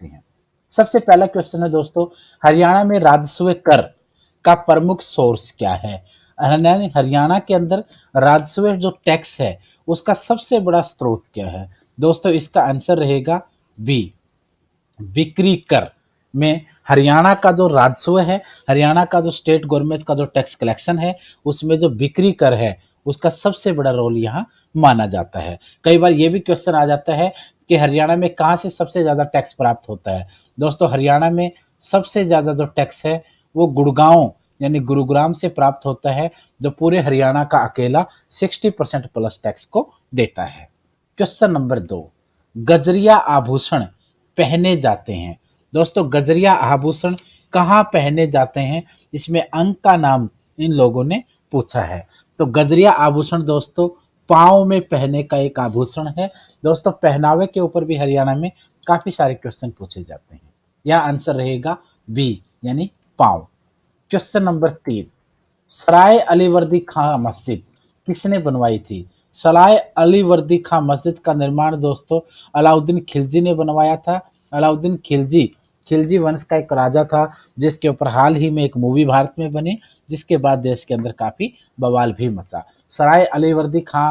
सकती हैं सबसे पहला क्वेश्चन है दोस्तों हरियाणा में राजस्व कर का प्रमुख सोर्स क्या है हरियाणा के अंदर राजस्व जो टैक्स है उसका सबसे बड़ा स्रोत क्या है दोस्तों इसका आंसर रहेगा बी बिक्री कर में हरियाणा का जो राजस्व है हरियाणा का जो स्टेट गवर्नमेंट का जो टैक्स कलेक्शन है उसमें जो बिक्री कर है उसका सबसे बड़ा रोल यहाँ माना जाता है कई बार ये भी क्वेश्चन आ जाता है कि हरियाणा में कहाँ से सबसे ज़्यादा टैक्स प्राप्त होता है दोस्तों हरियाणा में सबसे ज़्यादा जो टैक्स है वो गुड़गांव यानी गुरुग्राम से प्राप्त होता है जो पूरे हरियाणा का अकेला 60 परसेंट प्लस टैक्स को देता है क्वेश्चन नंबर दो गजरिया आभूषण पहने जाते हैं दोस्तों गजरिया आभूषण कहाँ पहने जाते हैं इसमें अंक का नाम इन लोगों ने पूछा है तो गजरिया आभूषण दोस्तों पाँव में पहने का एक आभूषण है दोस्तों पहनावे के ऊपर भी हरियाणा में काफ़ी सारे क्वेश्चन पूछे जाते हैं यह आंसर रहेगा बी यानी पाँव क्वेश्चन नंबर तीन सराय अलीवर्दी खां मस्जिद किसने बनवाई थी सराय अलीवर्दी खां मस्जिद का निर्माण दोस्तों अलाउद्दीन खिलजी ने बनवाया था अलाउद्दीन खिलजी खिलजी वंश का एक राजा था जिसके ऊपर हाल ही में एक मूवी भारत में बनी जिसके बाद देश के अंदर काफ़ी बवाल भी मचा सराय अलीवर्दी खां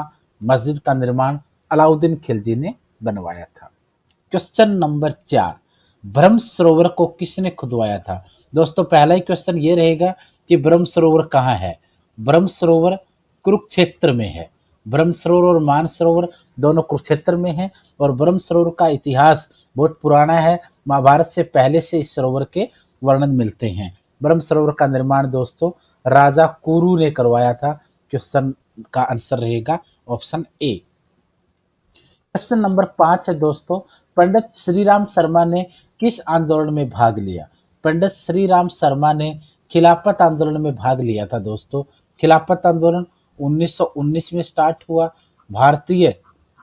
मस्जिद का निर्माण अलाउद्दीन खिलजी ने बनवाया था क्वेश्चन नंबर चार ब्रह्म सरोवर को किसने खुदवाया था दोस्तों पहला ही क्वेश्चन ये रहेगा कि ब्रह्म सरोवर कहाँ है ब्रह्म सरोवर कुरुक्षेत्र में है ब्रह्म सरोवर और मान सरोवर दोनों कुरुक्षेत्र में हैं और ब्रह्म सरोवर का इतिहास बहुत पुराना है महाभारत से पहले से इस सरोवर के वर्णन मिलते हैं ब्रह्म सरोवर का निर्माण दोस्तों राजा कुरु ने करवाया था क्वेश्चन का आंसर रहेगा ऑप्शन ए क्वेश्चन नंबर पाँच है दोस्तों पंडित श्री राम शर्मा ने किस आंदोलन में भाग लिया पंडित श्री राम शर्मा ने खिलाफत आंदोलन में भाग लिया था दोस्तों खिलाफत आंदोलन 1919 में स्टार्ट हुआ भारतीय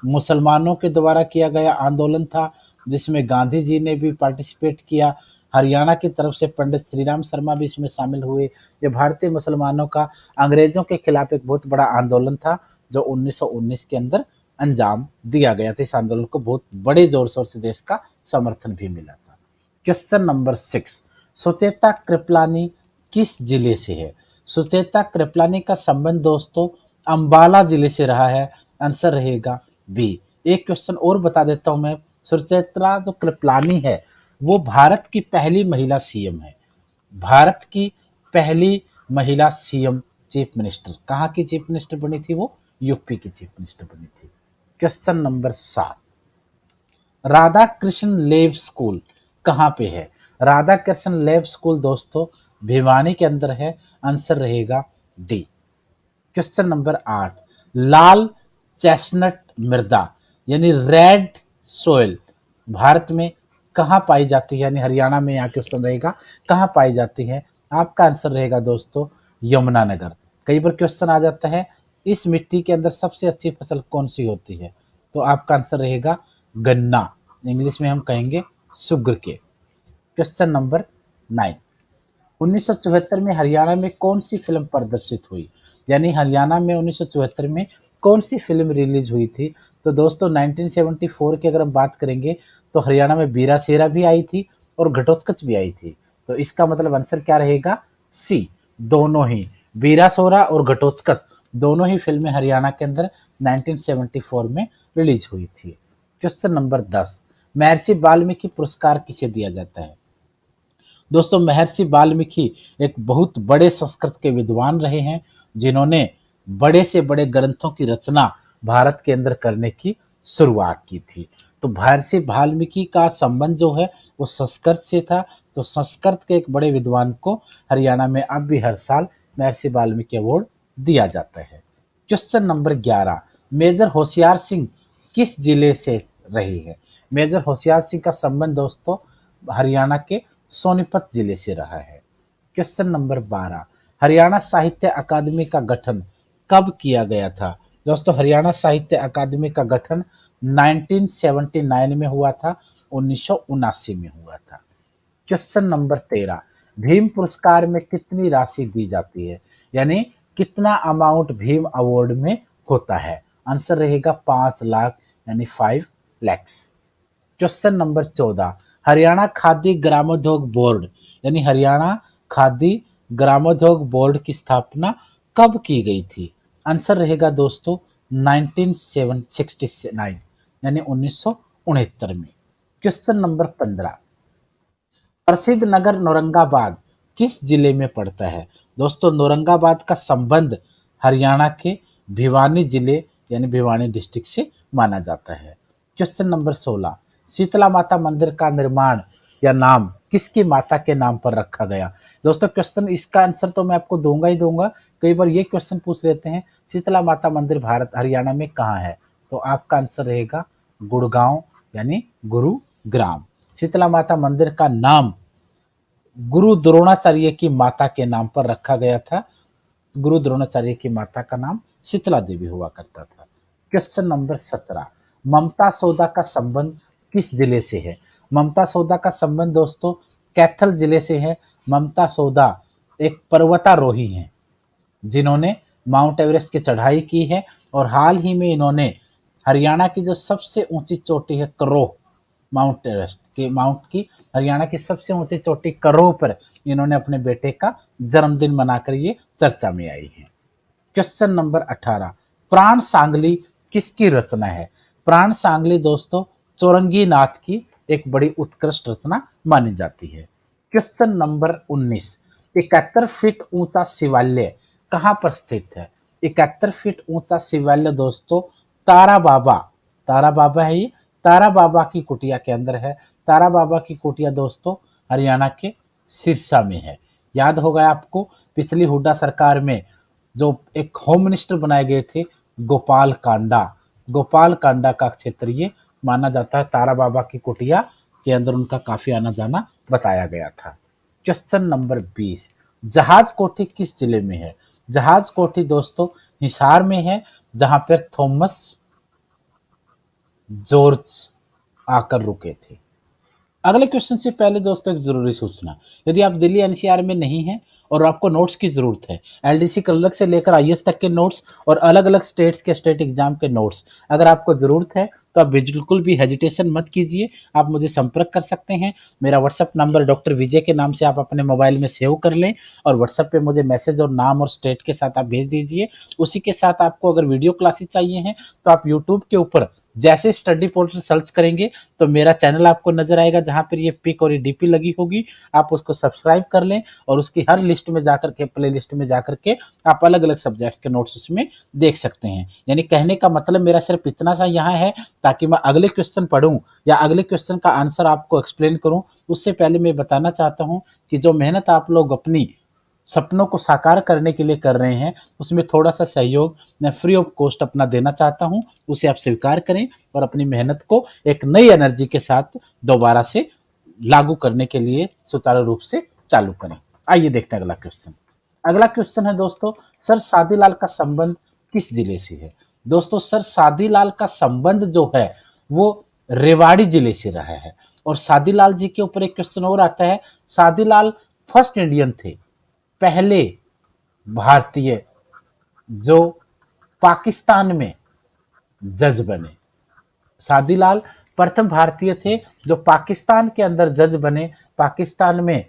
मुसलमानों के द्वारा किया गया आंदोलन था जिसमें गांधी जी ने भी पार्टिसिपेट किया हरियाणा की तरफ से पंडित श्री राम शर्मा भी इसमें शामिल हुए ये भारतीय मुसलमानों का अंग्रेजों के खिलाफ एक बहुत बड़ा आंदोलन था जो 1919 के अंदर अंजाम दिया गया था इस आंदोलन को बहुत बड़े जोर शोर से देश का समर्थन भी मिला था question number six Sucheta Kripalani किस जिले से है सुचेता कृपलानी का संबंध दोस्तों अंबाला जिले से रहा है आंसर रहेगा बी एक क्वेश्चन और बता देता हूं मैं सुचेता जो कृपलानी है वो भारत की पहली महिला सीएम है भारत की पहली महिला सीएम चीफ मिनिस्टर कहाँ की चीफ मिनिस्टर बनी थी वो यूपी की चीफ मिनिस्टर बनी थी क्वेश्चन नंबर सात राधा कृष्ण लेब स्कूल कहाँ पे है राधा कृष्ण लेब स्कूल दोस्तों भिवानी के अंदर है आंसर रहेगा डी क्वेश्चन नंबर आठ लाल चेस्टनट मृदा यानी रेड सोयल भारत में कहाँ पाई जाती है यानी हरियाणा में यहाँ क्वेश्चन रहेगा कहाँ पाई जाती है आपका आंसर रहेगा दोस्तों यमुनानगर कई बार क्वेश्चन आ जाता है इस मिट्टी के अंदर सबसे अच्छी फसल कौन सी होती है तो आपका आंसर रहेगा गन्ना इंग्लिश में हम कहेंगे सुग्र के क्वेश्चन नंबर नाइन 1974 में हरियाणा में कौन सी फिल्म प्रदर्शित हुई यानी हरियाणा में 1974 में कौन सी फिल्म रिलीज हुई थी तो दोस्तों 1974 की अगर हम बात करेंगे तो हरियाणा में बीरा सेरा भी आई थी और घटोत्कच भी आई थी तो इसका मतलब आंसर क्या रहेगा सी दोनों ही बीरा सोरा और घटोत्कच दोनों ही फिल्में हरियाणा के अंदर 1974 में रिलीज हुई थी क्वेश्चन नंबर दस महर्षि वाल्मीकि पुरस्कार किसे दिया जाता है दोस्तों महर्षि वाल्मीकि एक बहुत बड़े संस्कृत के विद्वान रहे हैं जिन्होंने बड़े से बड़े ग्रंथों की रचना भारत के अंदर करने की शुरुआत की थी तो महर्षि वाल्मीकि का संबंध जो है वो संस्कृत से था तो संस्कृत के एक बड़े विद्वान को हरियाणा में अब भी हर साल महर्षि वाल्मीकि अवार्ड दिया जाता है क्वेश्चन नंबर ग्यारह मेजर होशियार सिंह किस जिले से रहे हैं मेजर होशियार सिंह का संबंध दोस्तों हरियाणा के सोनीपत जिले से रहा है क्वेश्चन नंबर बारह हरियाणा साहित्य अकादमी का गठन कब किया गया था दोस्तों हरियाणा साहित्य अकादमी का गठन 1979 में हुआ था उन्नीस में हुआ था क्वेश्चन नंबर तेरह भीम पुरस्कार में कितनी राशि दी जाती है यानी कितना अमाउंट भीम अवार्ड में होता है आंसर रहेगा पांच लाख यानी फाइव लैक्स क्वेश्चन नंबर चौदह हरियाणा खादी ग्रामोद्योग बोर्ड यानी हरियाणा खादी ग्रामोद्योग बोर्ड की स्थापना कब की गई थी आंसर रहेगा दोस्तों 1969 यानी उन्नीस में क्वेश्चन नंबर 15 प्रसिद्ध नगर नौरंगाबाद किस जिले में पड़ता है दोस्तों नौरंगाबाद का संबंध हरियाणा के भिवानी जिले यानी भिवानी डिस्ट्रिक्ट से माना जाता है क्वेश्चन नंबर सोलह शीतला माता मंदिर का निर्माण या नाम किसकी माता के नाम पर रखा गया दोस्तों क्वेश्चन इसका आंसर तो मैं आपको दूंगा ही दूंगा कई बार ये क्वेश्चन पूछ लेते हैं शीतला माता मंदिर भारत हरियाणा में कहाँ है तो आपका आंसर रहेगा गुड़गांव यानी गुरुग्राम शीतला माता मंदिर का नाम गुरु द्रोणाचार्य की माता के नाम पर रखा गया था गुरु द्रोणाचार्य की माता का नाम शीतला देवी हुआ करता था क्वेश्चन नंबर सत्रह ममता सौदा का संबंध किस जिले से है ममता सौदा का संबंध दोस्तों कैथल जिले से है ममता सौदा एक पर्वतारोही हैं जिन्होंने माउंट एवरेस्ट की चढ़ाई की है और हाल ही में इन्होंने हरियाणा की जो सबसे ऊंची चोटी है करोह माउंट एवरेस्ट के माउंट की हरियाणा की सबसे ऊंची चोटी करोह पर इन्होंने अपने बेटे का जन्मदिन मनाकर ये चर्चा में आई है क्वेश्चन नंबर अठारह प्राण सांगली किसकी रचना है प्राण सांगली दोस्तों चौरंगी नाथ की एक बड़ी उत्कृष्ट रचना मानी जाती है क्वेश्चन नंबर 19 इकहत्तर फीट ऊंचा शिवालय कहाँ पर स्थित है इकहत्तर फीट ऊंचा शिवालय दोस्तों तारा बाबा तारा बाबा है ये तारा बाबा की कुटिया के अंदर है तारा बाबा की कुटिया दोस्तों हरियाणा के सिरसा में है याद होगा आपको पिछली हुड्डा सरकार में जो एक होम मिनिस्टर बनाए गए थे गोपाल कांडा गोपाल कांडा का क्षेत्र ये माना जाता है तारा बाबा की कुटिया के अंदर उनका काफ़ी आना जाना बताया गया था क्वेश्चन नंबर बीस जहाज कोठी किस जिले में है जहाज कोठी दोस्तों हिसार में है जहां पर थॉमस जॉर्ज आकर रुके थे अगले क्वेश्चन से पहले दोस्तों एक जरूरी सूचना यदि आप दिल्ली एनसीआर में नहीं हैं और आपको नोट्स की ज़रूरत है एलडीसी कलग से लेकर आईएएस तक के नोट्स और अलग अलग स्टेट्स के स्टेट एग्जाम के नोट्स अगर आपको ज़रूरत है तो आप बिल्कुल भी हेजिटेशन मत कीजिए आप मुझे संपर्क कर सकते हैं मेरा व्हाट्सअप नंबर डॉक्टर विजय के नाम से आप अपने मोबाइल में सेव कर लें और व्हाट्सअप पर मुझे मैसेज और नाम और स्टेट के साथ आप भेज दीजिए उसी के साथ आपको अगर वीडियो क्लासेस चाहिए हैं तो आप यूट्यूब के ऊपर जैसे स्टडी पोर्टल सर्च करेंगे तो मेरा चैनल आपको नजर आएगा जहां पर ये पिक और ये डीपी लगी होगी आप उसको सब्सक्राइब कर लें और उसकी हर लिस्ट में जाकर के प्ले लिस्ट में जाकर के आप अलग अलग सब्जेक्ट्स के नोट्स उसमें देख सकते हैं यानी कहने का मतलब मेरा सिर्फ इतना सा यहाँ है ताकि मैं अगले क्वेश्चन पढ़ूं या अगले क्वेश्चन का आंसर आपको एक्सप्लेन करूं उससे पहले मैं बताना चाहता हूं कि जो मेहनत आप लोग अपनी सपनों को साकार करने के लिए कर रहे हैं उसमें थोड़ा सा सहयोग मैं फ्री ऑफ कॉस्ट अपना देना चाहता हूं उसे आप स्वीकार करें और अपनी मेहनत को एक नई एनर्जी के साथ दोबारा से लागू करने के लिए सुचारू रूप से चालू करें आइए देखते हैं अगला क्वेश्चन अगला क्वेश्चन है दोस्तों सर शादीलाल का संबंध किस जिले से है दोस्तों सर लाल का संबंध जो है वो रेवाड़ी जिले से रहा है और लाल जी के ऊपर एक क्वेश्चन और आता है लाल फर्स्ट इंडियन थे पहले भारतीय जो पाकिस्तान में जज बने लाल प्रथम भारतीय थे जो पाकिस्तान के अंदर जज बने पाकिस्तान में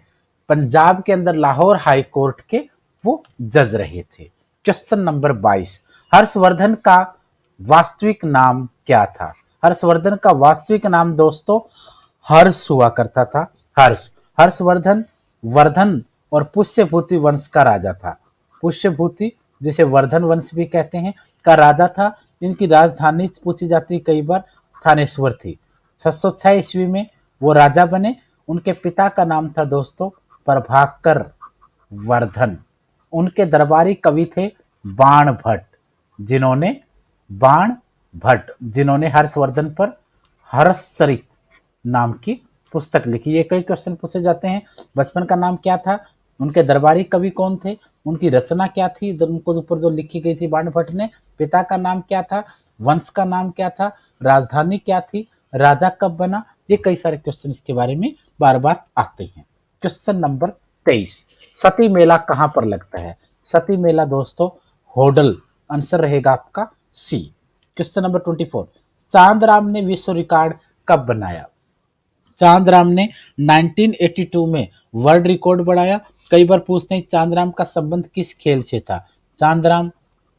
पंजाब के अंदर लाहौर हाई कोर्ट के वो जज रहे थे क्वेश्चन नंबर बाईस हर्षवर्धन का वास्तविक नाम क्या था हर्षवर्धन का वास्तविक नाम दोस्तों हर्ष हुआ करता था हर्ष हर्षवर्धन वर्धन और पुष्यभूति वंश का राजा था पुष्यभूति जिसे वर्धन वंश भी कहते हैं का राजा था इनकी राजधानी पूछी जाती कई बार थानेश्वर थी छह ईस्वी में वो राजा बने उनके पिता का नाम था दोस्तों प्रभाकर वर्धन उनके दरबारी कवि थे बाण भट्ट जिन्होंने बाण भट्ट जिन्होंने हर्षवर्धन पर हर्षचरित नाम की पुस्तक लिखी ये कई क्वेश्चन पूछे जाते हैं बचपन का नाम क्या था उनके दरबारी कवि कौन थे उनकी रचना क्या थी उनको ऊपर जो लिखी गई थी बाण भट्ट ने पिता का नाम क्या था वंश का नाम क्या था राजधानी क्या थी राजा कब बना ये कई सारे क्वेश्चन इसके बारे में बार बार आते हैं क्वेश्चन नंबर तेईस सती मेला कहाँ पर लगता है सती मेला दोस्तों होडल आंसर रहेगा आपका C question number twenty four Chand Ram ने विश्व रिकॉर्ड कब बनाया चांद राम ने 1982 में वर्ल्ड रिकॉर्ड बढ़ाया कई बार पूछते हैं चांद राम का संबंध किस खेल से था चांद राम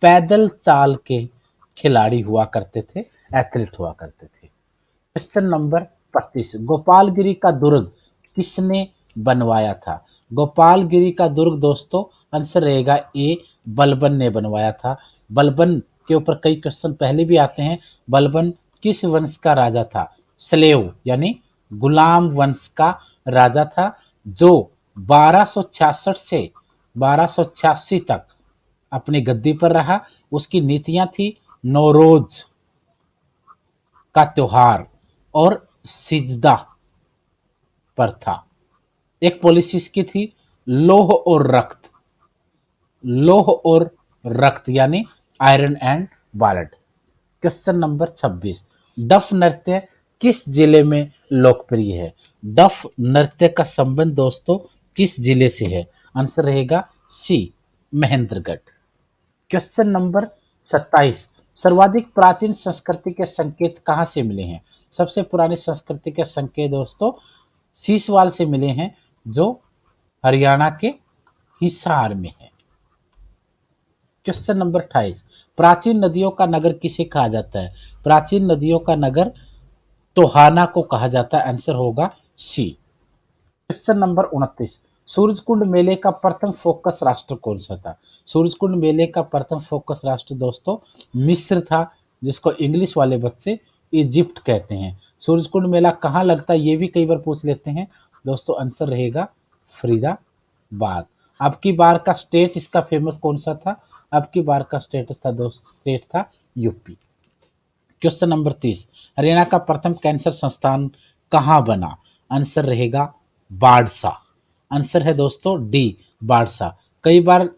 पैदल चाल के खिलाड़ी हुआ करते थे एथलीट हुआ करते थे क्वेश्चन नंबर 25 गोपालगिरी का दुर्ग किसने बनवाया था गोपालगिरी का दुर्ग दोस्तों आंसर रहेगा ए बलबन ने बनवाया था बलबन के ऊपर कई क्वेश्चन पहले भी आते हैं बलबन किस वंश का राजा था स्लेव यानी गुलाम वंश का राजा था जो 1266 से 1286 तक अपनी गद्दी पर रहा उसकी नीतियां थी नौरोज का त्योहार और सिजदा पर था एक पॉलिसी इसकी थी लोह और रक्त लोह और रक्त यानी आयरन एंड वालट क्वेश्चन नंबर 26 डफ नृत्य किस जिले में लोकप्रिय है डफ नृत्य का संबंध दोस्तों किस जिले से है आंसर रहेगा सी महेंद्रगढ़ क्वेश्चन नंबर 27 सर्वाधिक प्राचीन संस्कृति के संकेत कहाँ से मिले हैं सबसे पुरानी संस्कृति के संकेत दोस्तों सीसवाल से मिले हैं जो हरियाणा के हिसार में है क्वेश्चन नंबर अट्ठाईस प्राचीन नदियों का नगर किसे कहा जाता है प्राचीन नदियों का नगर तोहाना को कहा जाता है आंसर होगा सी क्वेश्चन नंबर उनतीस सूरजकुंड मेले का प्रथम फोकस राष्ट्र कौन सा था सूरजकुंड मेले का प्रथम फोकस राष्ट्र दोस्तों मिस्र था जिसको इंग्लिश वाले बच्चे इजिप्ट कहते हैं सूरजकुंड मेला कहाँ लगता है ये भी कई बार पूछ लेते हैं दोस्तों आंसर रहेगा फरीदाबाद अब की बार का स्टेट इसका फेमस कौन सा था अब की बार का स्टेटस था दोस्त स्टेट था यूपी क्वेश्चन नंबर तीस हरियाणा का प्रथम कैंसर संस्थान कहाँ बना आंसर रहेगा बाड़सा आंसर है दोस्तों डी बाड़सा कई बार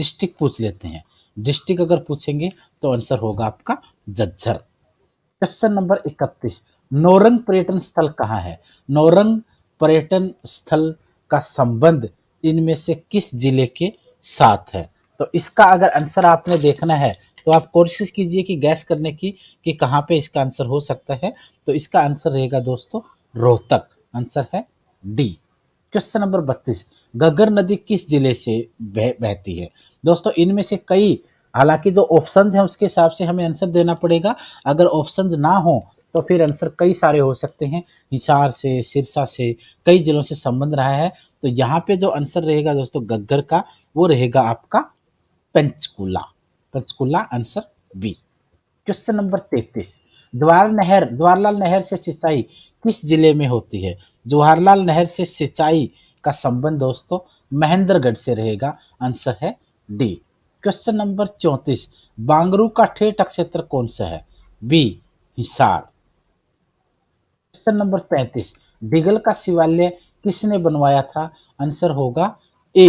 डिस्ट्रिक्ट पूछ लेते हैं डिस्ट्रिक्ट अगर पूछेंगे तो आंसर होगा आपका जज्जर क्वेश्चन नंबर इकतीस नौरंग पर्यटन स्थल कहाँ है नौरंग पर्यटन स्थल का संबंध इनमें से किस जिले के साथ है तो इसका अगर आंसर आपने देखना है तो आप कोशिश कीजिए कि गैस करने की कि कहाँ पे इसका आंसर हो सकता है तो इसका आंसर रहेगा दोस्तों रोहतक आंसर है डी क्वेश्चन नंबर बत्तीस गगर नदी किस जिले से बह, बहती है दोस्तों इनमें से कई हालांकि जो ऑप्शन हैं उसके हिसाब से हमें आंसर देना पड़ेगा अगर ऑप्शन ना हो तो फिर आंसर कई सारे हो सकते हैं हिसार से सिरसा से कई जिलों से संबंध रहा है तो यहाँ पे जो आंसर रहेगा दोस्तों गग्गर का वो रहेगा आपका Panchkula Panchkula answer B question number तैतीस द्वार नहर जवाहरलाल नहर से सिंचाई किस जिले में होती है जवाहरलाल नहर से सिंचाई का संबंध दोस्तों महेंद्रगढ़ से रहेगा आंसर है डी क्वेश्चन नंबर चौंतीस बांगरू का ठेठ क्षेत्र कौन सा है बी हिसार क्वेश्चन नंबर पैंतीस बिगल का शिवालय किसने बनवाया था आंसर होगा ए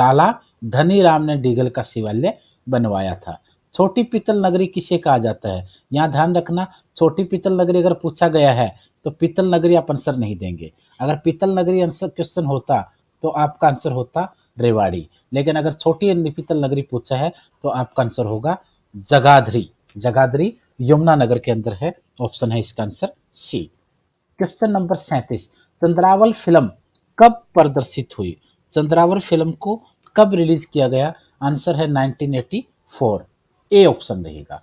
लाला धनी राम ने डिगल का शिवालय बनवाया था छोटी पीतल नगरी किसे कहा जाता है यहाँ ध्यान रखना छोटी पीतल नगरी अगर पूछा गया है तो पीतल नगरी आप आंसर नहीं देंगे अगर पीतल नगरी आंसर क्वेश्चन होता तो आपका आंसर होता रेवाड़ी लेकिन अगर छोटी पीतल नगरी पूछा है तो आपका आंसर होगा जगाधरी जगाधरी यमुना नगर के अंदर है ऑप्शन है इसका आंसर सी क्वेश्चन नंबर सैंतीस चंद्रावल फिल्म कब प्रदर्शित हुई चंद्रावल फिल्म को कब रिलीज किया गया आंसर है 1984 ए ऑप्शन रहेगा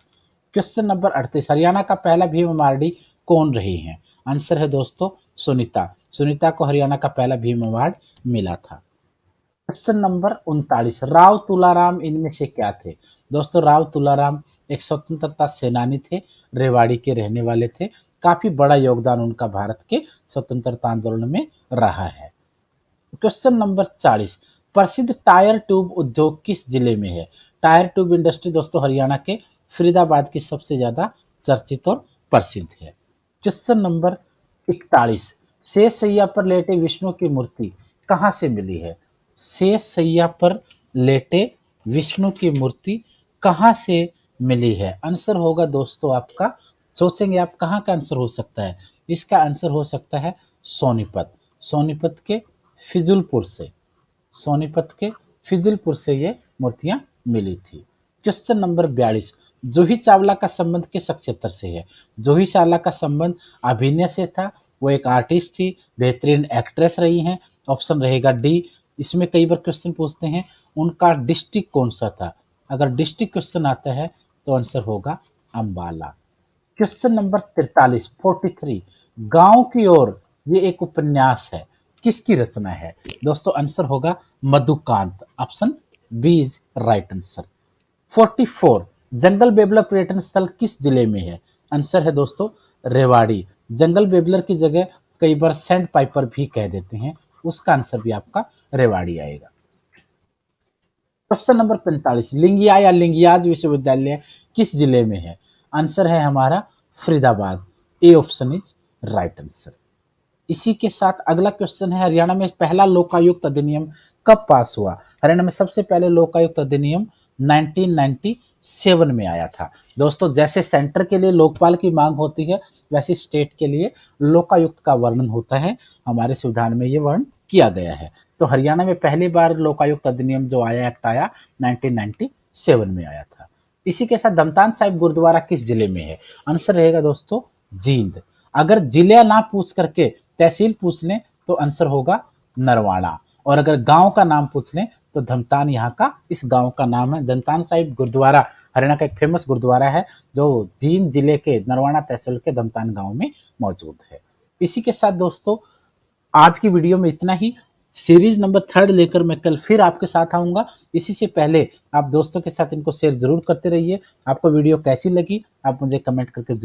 क्वेश्चन नंबर अड़तीस हरियाणा का पहला भीम अवार्डी कौन रही हैं आंसर है दोस्तों सुनीता सुनीता को हरियाणा का पहला भीम अवार्ड मिला था क्वेश्चन नंबर उनतालीस राव तुलाराम इनमें से क्या थे दोस्तों राव तुलाराम एक स्वतंत्रता सेनानी थे रेवाड़ी के रहने वाले थे काफ़ी बड़ा योगदान उनका भारत के स्वतंत्रता आंदोलन में रहा है क्वेश्चन नंबर चालीस प्रसिद्ध टायर ट्यूब उद्योग किस जिले में है टायर ट्यूब इंडस्ट्री दोस्तों हरियाणा के फरीदाबाद की सबसे ज़्यादा चर्चित और प्रसिद्ध है क्वेश्चन नंबर इकतालीस शेष सैया पर लेटे विष्णु की मूर्ति कहाँ से मिली है शेष सैया पर लेटे विष्णु की मूर्ति कहाँ से मिली है आंसर होगा दोस्तों आपका सोचेंगे आप कहाँ का आंसर हो सकता है इसका आंसर हो सकता है सोनीपत सोनीपत के फिजुलपुर से सोनीपत के फिजुलपुर से ये मूर्तियाँ मिली थी क्वेश्चन नंबर बयालीस जूही चावला का संबंध किस क्षेत्र से है जूही चावला का संबंध अभिनय से था वो एक आर्टिस्ट थी बेहतरीन एक्ट्रेस रही हैं ऑप्शन रहेगा डी इसमें कई बार क्वेश्चन पूछते हैं उनका डिस्ट्रिक्ट कौन सा था अगर डिस्ट्रिक्ट क्वेश्चन आता है तो आंसर होगा अम्बाला क्वेश्चन नंबर तिरतालीस फोर्टी थ्री गांव की ओर ये एक उपन्यास है किसकी रचना है दोस्तों आंसर होगा Madhukant option B is right answer forty four jungle babbler पर्यटन स्थल किस जिले में है आंसर है दोस्तों रेवाड़ी जंगल बेबलर की जगह कई बार सेंड पाइपर भी कह देते हैं उसका आंसर भी आपका रेवाड़ी आएगा प्रश्न नंबर पैंतालीस लिंगिया या लिंगियाज विश्वविद्यालय किस जिले में है आंसर है हमारा Faridabad A option is right answer इसी के साथ अगला क्वेश्चन है हरियाणा में पहला लोकायुक्त अधिनियम कब पास हुआ हरियाणा में सबसे पहले लोकायुक्त अधिनियम 1997 में आया था दोस्तों जैसे सेंटर के लिए लोकपाल की मांग होती है वैसे स्टेट के लिए लोकायुक्त का वर्णन होता है हमारे संविधान में ये वर्णन किया गया है तो हरियाणा में पहली बार लोकायुक्त अधिनियम जो आया एक्ट आया 1997 में आया था इसी के साथ दमतान साहिब गुरुद्वारा किस जिले में है आंसर रहेगा दोस्तों जींद अगर जिला ना पूछ करके तहसील पूछ लें तो आंसर होगा नरवाड़ा और अगर गांव का नाम पूछ लें तो धमतान यहाँ का इस गांव का नाम है धमतान साहिब गुरुद्वारा हरियाणा का एक फेमस गुरुद्वारा है जो जींद जिले के नरवाड़ा तहसील के धमतान गाँव में मौजूद है इसी के साथ दोस्तों आज की वीडियो में इतना ही सीरीज नंबर थर्ड लेकर मैं कल फिर आपके साथ आऊँगा इसी से पहले आप दोस्तों के साथ इनको शेयर जरूर करते रहिए आपको वीडियो कैसी लगी आप मुझे कमेंट करके